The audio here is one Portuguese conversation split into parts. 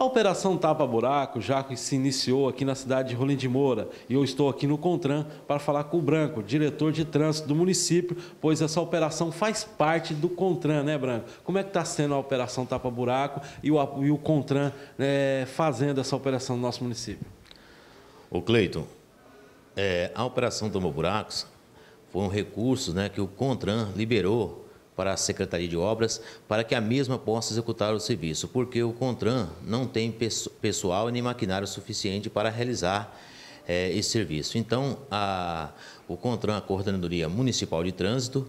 A Operação Tapa Buraco já se iniciou aqui na cidade de Rolim de Moura e eu estou aqui no Contran para falar com o Branco, diretor de trânsito do município, pois essa operação faz parte do Contran, né Branco? Como é que está sendo a Operação Tapa Buraco e o, e o Contran né, fazendo essa operação no nosso município? Ô Cleiton, é, a Operação Tapa Buracos foi um recurso né, que o Contran liberou para a Secretaria de Obras, para que a mesma possa executar o serviço, porque o CONTRAN não tem pessoal nem maquinário suficiente para realizar é, esse serviço. Então, a, o CONTRAN, a Coordenadoria Municipal de Trânsito,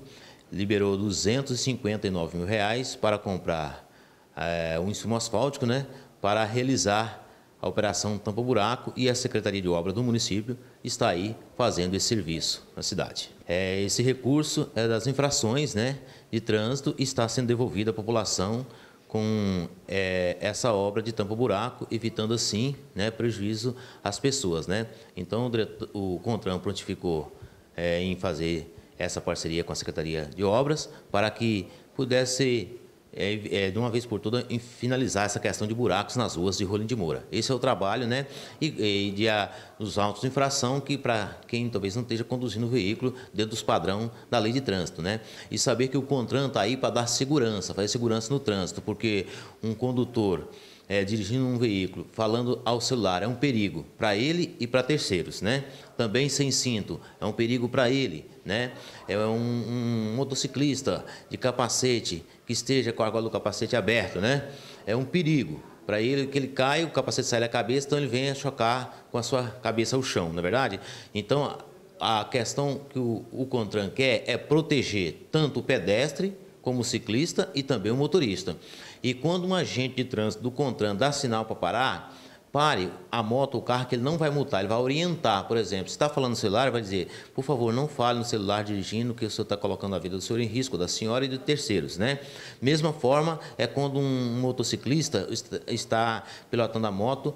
liberou R$ 259 mil reais para comprar é, um insumo asfáltico, né, para realizar a Operação Tampa Buraco e a Secretaria de Obras do município está aí fazendo esse serviço na cidade. É, esse recurso é das infrações né, de trânsito e está sendo devolvido à população com é, essa obra de tampa buraco, evitando assim né, prejuízo às pessoas. Né? Então o, diretor, o Contran prontificou é, em fazer essa parceria com a Secretaria de Obras para que pudesse é, é, de uma vez por todas, finalizar essa questão de buracos nas ruas de Rolim de Moura. Esse é o trabalho, né? E, e de a, ah, autos de infração, que para quem talvez não esteja conduzindo o veículo dentro dos padrão da lei de trânsito, né? E saber que o Contran está aí para dar segurança, fazer segurança no trânsito, porque um condutor é, dirigindo um veículo, falando ao celular, é um perigo para ele e para terceiros, né? Também sem cinto, é um perigo para ele, né? É um, um, motociclista de capacete que esteja com a gola do capacete aberto, né? É um perigo para ele que ele caia o capacete sai da cabeça, então ele vem a chocar com a sua cabeça ao chão, não é verdade? Então a questão que o, o Contran quer é proteger tanto o pedestre como ciclista e também o motorista. E quando um agente de trânsito do CONTRAN dá sinal para parar, pare a moto ou o carro que ele não vai multar, ele vai orientar, por exemplo, se está falando no celular, vai dizer, por favor, não fale no celular dirigindo, que o senhor está colocando a vida do senhor em risco, da senhora e de terceiros, né? Mesma forma é quando um motociclista está pilotando a moto,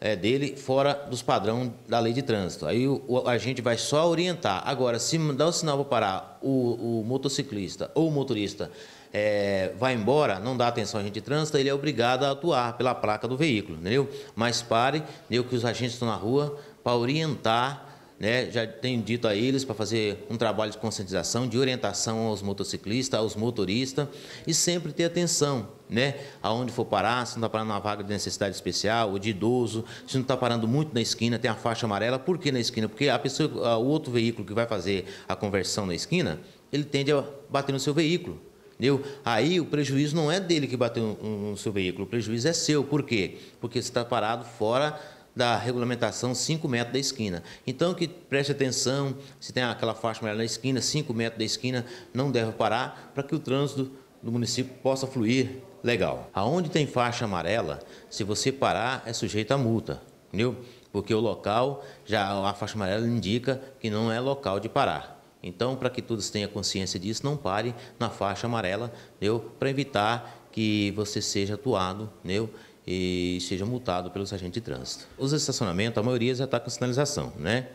é, dele fora dos padrões da lei de trânsito. Aí o, o, a gente vai só orientar. Agora, se dá o sinal para parar, o, o motociclista ou o motorista é, vai embora, não dá atenção ao agente de trânsito, ele é obrigado a atuar pela placa do veículo, entendeu? Mas pare, entendeu, que os agentes estão na rua para orientar, né? Já tenho dito a eles para fazer um trabalho de conscientização, de orientação aos motociclistas, aos motoristas e sempre ter atenção, né? Aonde for parar, se não está parando na vaga de necessidade especial, ou de idoso, se não está parando muito na esquina, tem a faixa amarela. Por que na esquina? Porque a pessoa, o outro veículo que vai fazer a conversão na esquina, ele tende a bater no seu veículo. Entendeu? Aí o prejuízo não é dele que bateu no seu veículo, o prejuízo é seu. Por quê? Porque você está parado fora da regulamentação 5 metros da esquina. Então que preste atenção, se tem aquela faixa amarela na esquina, 5 metros da esquina, não deve parar para que o trânsito do município possa fluir legal. Aonde tem faixa amarela, se você parar, é sujeito a multa, entendeu? Porque o local, já a faixa amarela indica que não é local de parar. Então, para que todos tenham consciência disso, não pare na faixa amarela, entendeu? Para evitar que você seja atuado, entendeu? E seja multado pelos agentes de trânsito. Os estacionamentos, a maioria já está com sinalização, né?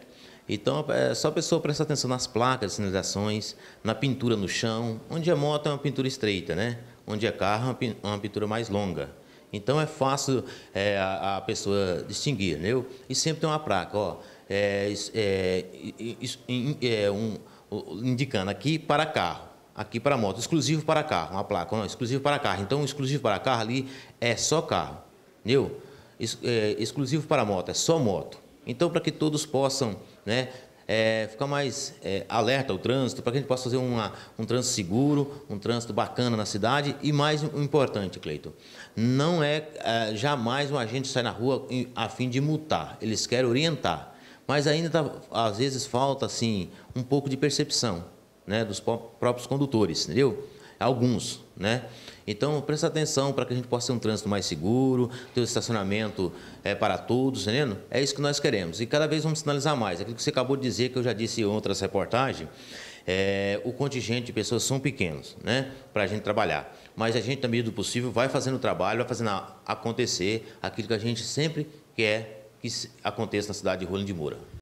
Então, é só a pessoa prestar atenção nas placas, sinalizações, na pintura no chão, onde a moto é uma pintura estreita, né? onde é carro, é uma pintura mais longa. Então é fácil é, a, a, pessoa distinguir, entendeu? E sempre tem uma placa, ó, é, é, é, um, indicando aqui para carro, aqui para moto, exclusivo para carro, uma placa, exclusivo para carro. Então exclusivo para carro ali é só carro, entendeu? Ex, é, exclusivo para moto é só moto. Então para que todos possam, né, é, ficar mais é, alerta ao trânsito, para que a gente possa fazer uma, um trânsito seguro, um trânsito bacana na cidade. E mais importante, Cleiton, não é, é jamais um agente sai na rua a fim de multar, eles querem orientar. Mas ainda, tá, às vezes, falta assim, um pouco de percepção né, dos próprios condutores, entendeu? alguns, né? Então, presta atenção para que a gente possa ter um trânsito mais seguro, ter um estacionamento é, para todos, tá entendendo? É isso que nós queremos. E cada vez vamos sinalizar mais. Aquilo que você acabou de dizer, que eu já disse em outras reportagens, é, o contingente de pessoas são pequenos, né? Para a gente trabalhar. Mas a gente, na medida do possível, vai fazendo o trabalho, vai fazendo acontecer aquilo que a gente sempre quer que aconteça na cidade de Rolim de Moura.